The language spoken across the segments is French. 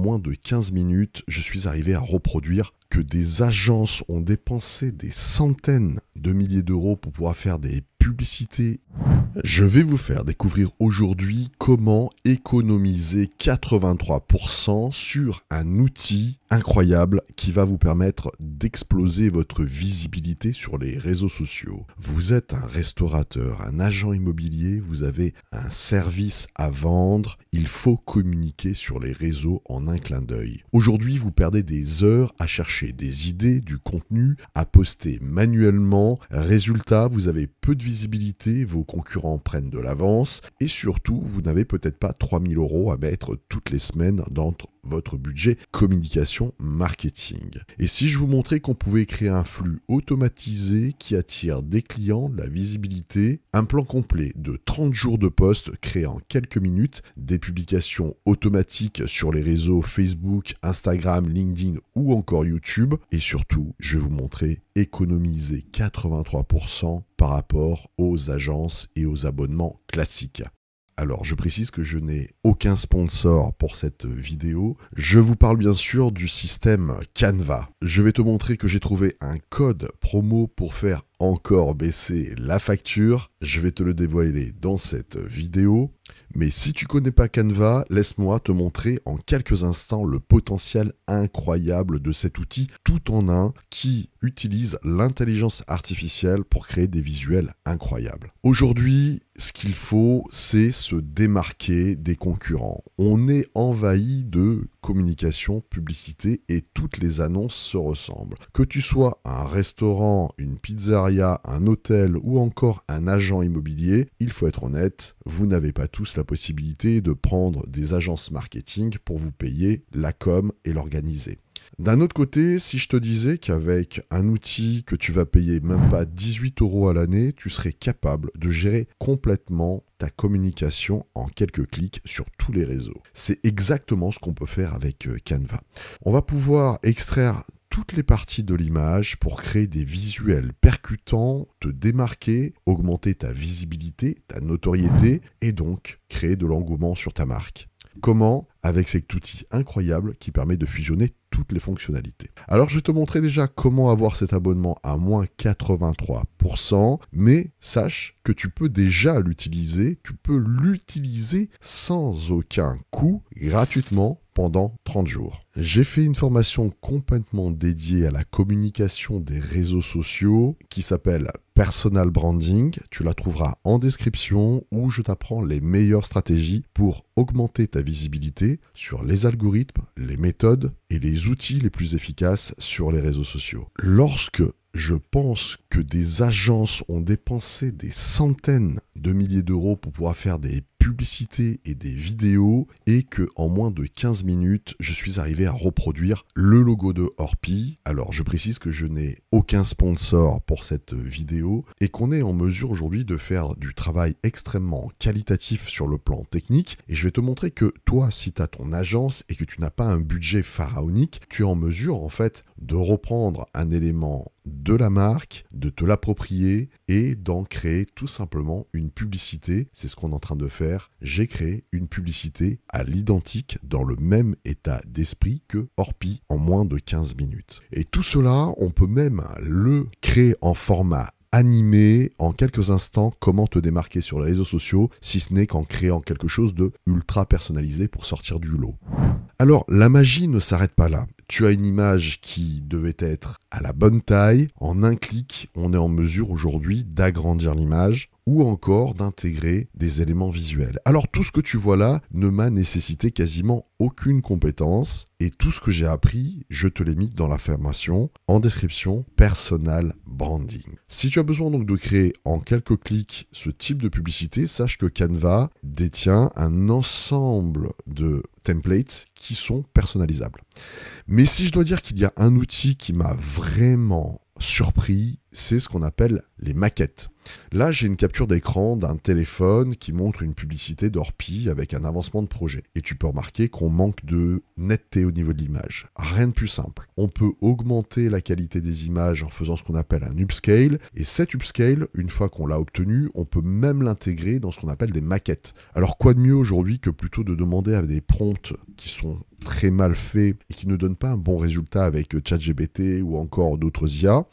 moins de 15 minutes, je suis arrivé à reproduire que des agences ont dépensé des centaines de milliers d'euros pour pouvoir faire des publicités. Je vais vous faire découvrir aujourd'hui comment économiser 83% sur un outil incroyable qui va vous permettre d'exploser votre visibilité sur les réseaux sociaux. Vous êtes un restaurateur, un agent immobilier, vous avez un service à vendre, il faut communiquer sur les réseaux en un clin d'œil. Aujourd'hui, vous perdez des heures à chercher des idées, du contenu, à poster manuellement. Résultat, vous avez peu de visibilité, vos concurrents prennent de l'avance et surtout, vous n'avez peut-être pas 3000 euros à mettre toutes les semaines dans votre budget communication marketing. Et si je vous montrais qu'on pouvait créer un flux automatisé qui attire des clients, la visibilité, un plan complet de 30 jours de poste créé en quelques minutes, des publications automatiques sur les réseaux Facebook, Instagram, LinkedIn ou encore YouTube, et surtout, je vais vous montrer économiser 83% par rapport aux agences et aux abonnements classiques. Alors, je précise que je n'ai aucun sponsor pour cette vidéo. Je vous parle bien sûr du système Canva. Je vais te montrer que j'ai trouvé un code promo pour faire encore baisser la facture. Je vais te le dévoiler dans cette vidéo. Mais si tu connais pas Canva, laisse-moi te montrer en quelques instants le potentiel incroyable de cet outil tout en un qui utilise l'intelligence artificielle pour créer des visuels incroyables. Aujourd'hui, ce qu'il faut, c'est se démarquer des concurrents. On est envahi de communication, publicité et toutes les annonces se ressemblent. Que tu sois un restaurant, une pizzeria, un hôtel ou encore un agent immobilier, il faut être honnête, vous n'avez pas tous la possibilité de prendre des agences marketing pour vous payer la com et l'organiser. D'un autre côté, si je te disais qu'avec un outil que tu vas payer même pas 18 euros à l'année, tu serais capable de gérer complètement ta communication en quelques clics sur tous les réseaux. C'est exactement ce qu'on peut faire avec euh, Canva. On va pouvoir extraire toutes les parties de l'image pour créer des visuels percutants, te démarquer, augmenter ta visibilité, ta notoriété et donc créer de l'engouement sur ta marque. Comment Avec cet outil incroyable qui permet de fusionner les fonctionnalités. Alors je vais te montrer déjà comment avoir cet abonnement à moins 83%, mais sache que tu peux déjà l'utiliser, tu peux l'utiliser sans aucun coût, gratuitement, pendant 30 jours. J'ai fait une formation complètement dédiée à la communication des réseaux sociaux qui s'appelle Personal Branding. Tu la trouveras en description où je t'apprends les meilleures stratégies pour augmenter ta visibilité sur les algorithmes, les méthodes et les outils les plus efficaces sur les réseaux sociaux. Lorsque je pense que des agences ont dépensé des centaines de milliers d'euros pour pouvoir faire des Publicité et des vidéos et que en moins de 15 minutes, je suis arrivé à reproduire le logo de Orpi. Alors, je précise que je n'ai aucun sponsor pour cette vidéo et qu'on est en mesure aujourd'hui de faire du travail extrêmement qualitatif sur le plan technique et je vais te montrer que toi, si tu as ton agence et que tu n'as pas un budget pharaonique, tu es en mesure en fait de reprendre un élément de la marque, de te l'approprier et d'en créer tout simplement une publicité. C'est ce qu'on est en train de faire j'ai créé une publicité à l'identique dans le même état d'esprit que Orpi en moins de 15 minutes. Et tout cela, on peut même le créer en format animé en quelques instants comment te démarquer sur les réseaux sociaux, si ce n'est qu'en créant quelque chose de ultra personnalisé pour sortir du lot. Alors, la magie ne s'arrête pas là. Tu as une image qui devait être à la bonne taille. En un clic, on est en mesure aujourd'hui d'agrandir l'image, ou encore d'intégrer des éléments visuels. Alors tout ce que tu vois là ne m'a nécessité quasiment aucune compétence et tout ce que j'ai appris, je te l'ai mis dans la formation en description personal branding. Si tu as besoin donc de créer en quelques clics ce type de publicité, sache que Canva détient un ensemble de templates qui sont personnalisables. Mais si je dois dire qu'il y a un outil qui m'a vraiment surpris, c'est ce qu'on appelle les maquettes. Là, j'ai une capture d'écran d'un téléphone qui montre une publicité d'Orpi avec un avancement de projet. Et tu peux remarquer qu'on manque de netteté au niveau de l'image. Rien de plus simple. On peut augmenter la qualité des images en faisant ce qu'on appelle un upscale. Et cet upscale, une fois qu'on l'a obtenu, on peut même l'intégrer dans ce qu'on appelle des maquettes. Alors quoi de mieux aujourd'hui que plutôt de demander à des promptes qui sont très mal fait et qui ne donne pas un bon résultat avec ChatGPT ou encore d'autres IA,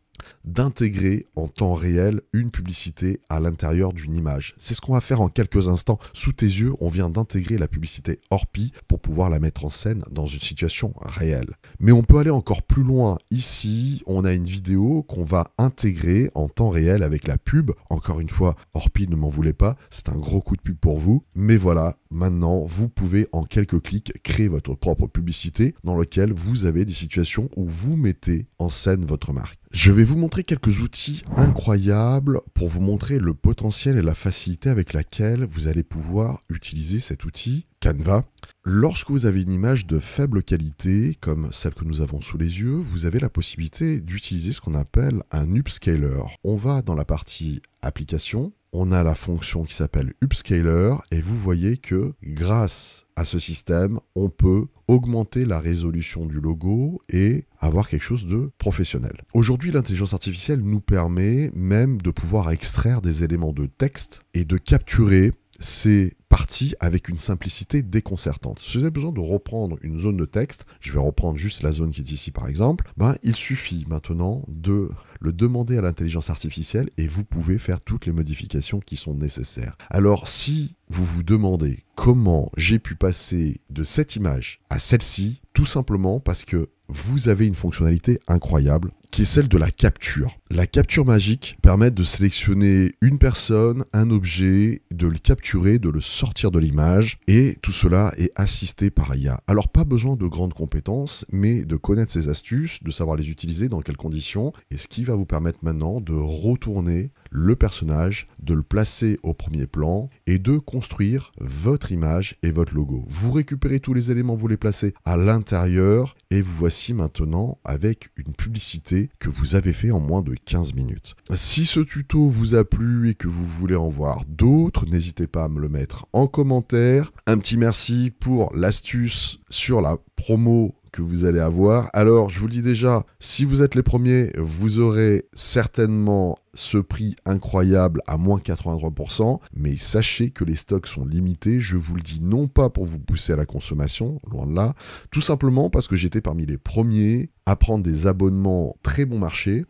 d'intégrer en temps réel une publicité à l'intérieur d'une image. C'est ce qu'on va faire en quelques instants. Sous tes yeux, on vient d'intégrer la publicité Orpi pour pouvoir la mettre en scène dans une situation réelle. Mais on peut aller encore plus loin. Ici, on a une vidéo qu'on va intégrer en temps réel avec la pub. Encore une fois, Orpi ne m'en voulait pas. C'est un gros coup de pub pour vous. Mais voilà, maintenant, vous pouvez en quelques clics créer votre propre publicité dans laquelle vous avez des situations où vous mettez en scène votre marque. Je vais vous montrer quelques outils incroyables pour vous montrer le potentiel et la facilité avec laquelle vous allez pouvoir utiliser cet outil Canva. Lorsque vous avez une image de faible qualité, comme celle que nous avons sous les yeux, vous avez la possibilité d'utiliser ce qu'on appelle un upscaler. On va dans la partie application, on a la fonction qui s'appelle upscaler et vous voyez que grâce à ce système, on peut augmenter la résolution du logo et avoir quelque chose de professionnel. Aujourd'hui, l'intelligence artificielle nous permet même de pouvoir extraire des éléments de texte et de capturer c'est parti avec une simplicité déconcertante. Si vous avez besoin de reprendre une zone de texte, je vais reprendre juste la zone qui est ici par exemple, ben, il suffit maintenant de le demander à l'intelligence artificielle et vous pouvez faire toutes les modifications qui sont nécessaires. Alors si vous vous demandez comment j'ai pu passer de cette image à celle-ci, tout simplement parce que vous avez une fonctionnalité incroyable qui est celle de la capture. La capture magique permet de sélectionner une personne, un objet, de le capturer, de le sortir de l'image, et tout cela est assisté par IA. Alors pas besoin de grandes compétences, mais de connaître ces astuces, de savoir les utiliser, dans quelles conditions, et ce qui va vous permettre maintenant de retourner le personnage, de le placer au premier plan et de construire votre image et votre logo. Vous récupérez tous les éléments, vous les placez à l'intérieur et vous voici maintenant avec une publicité que vous avez fait en moins de 15 minutes. Si ce tuto vous a plu et que vous voulez en voir d'autres, n'hésitez pas à me le mettre en commentaire. Un petit merci pour l'astuce sur la promo que vous allez avoir. Alors, je vous le dis déjà, si vous êtes les premiers, vous aurez certainement ce prix incroyable à moins 83%, mais sachez que les stocks sont limités, je vous le dis non pas pour vous pousser à la consommation, loin de là, tout simplement parce que j'étais parmi les premiers à prendre des abonnements très bon marché,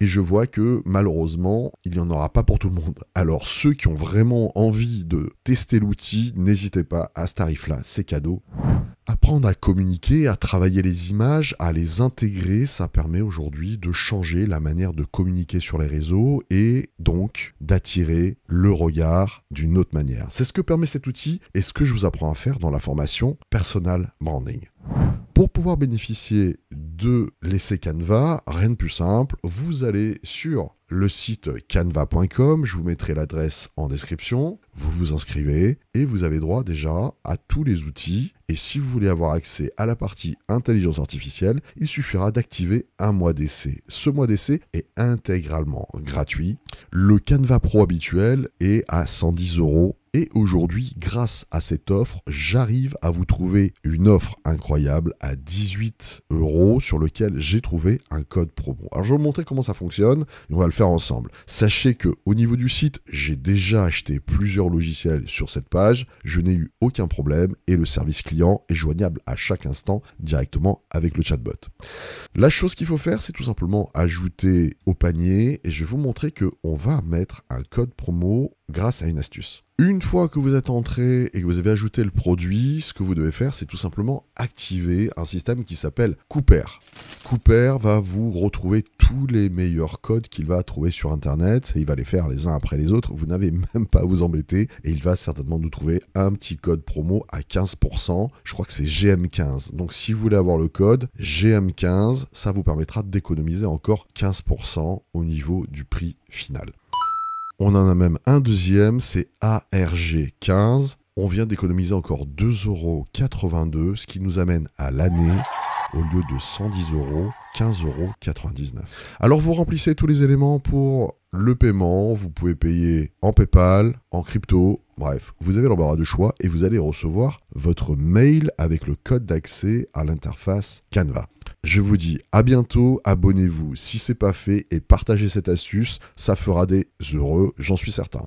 et je vois que malheureusement, il n'y en aura pas pour tout le monde. Alors ceux qui ont vraiment envie de tester l'outil, n'hésitez pas à ce tarif-là, c'est cadeau. Apprendre à communiquer, à travailler les images, à les intégrer, ça permet aujourd'hui de changer la manière de communiquer sur les réseaux et donc d'attirer le regard d'une autre manière. C'est ce que permet cet outil et ce que je vous apprends à faire dans la formation Personal Branding. Pour pouvoir bénéficier de l'essai Canva, rien de plus simple, vous allez sur le site canva.com, je vous mettrai l'adresse en description, vous vous inscrivez et vous avez droit déjà à tous les outils. Et si vous voulez avoir accès à la partie intelligence artificielle, il suffira d'activer un mois d'essai. Ce mois d'essai est intégralement gratuit. Le Canva Pro habituel est à 110 euros et aujourd'hui, grâce à cette offre, j'arrive à vous trouver une offre incroyable à 18 euros sur lequel j'ai trouvé un code promo. Alors je vais vous montrer comment ça fonctionne et on va le faire ensemble. Sachez que au niveau du site, j'ai déjà acheté plusieurs logiciels sur cette page. Je n'ai eu aucun problème et le service client est joignable à chaque instant directement avec le chatbot. La chose qu'il faut faire, c'est tout simplement ajouter au panier et je vais vous montrer que on va mettre un code promo grâce à une astuce. Une fois que vous êtes entré et que vous avez ajouté le produit, ce que vous devez faire, c'est tout simplement activer un système qui s'appelle Cooper. Cooper va vous retrouver tous les meilleurs codes qu'il va trouver sur Internet. il va les faire les uns après les autres. Vous n'avez même pas à vous embêter. Et il va certainement nous trouver un petit code promo à 15%. Je crois que c'est GM15. Donc si vous voulez avoir le code GM15, ça vous permettra d'économiser encore 15% au niveau du prix final. On en a même un deuxième, c'est ARG15. On vient d'économiser encore 2,82€, ce qui nous amène à l'année au lieu de 110 euros, 15,99 euros. Alors vous remplissez tous les éléments pour le paiement, vous pouvez payer en PayPal, en crypto, bref, vous avez l'embarras de choix et vous allez recevoir votre mail avec le code d'accès à l'interface Canva. Je vous dis à bientôt, abonnez-vous si c'est pas fait et partagez cette astuce, ça fera des heureux, j'en suis certain.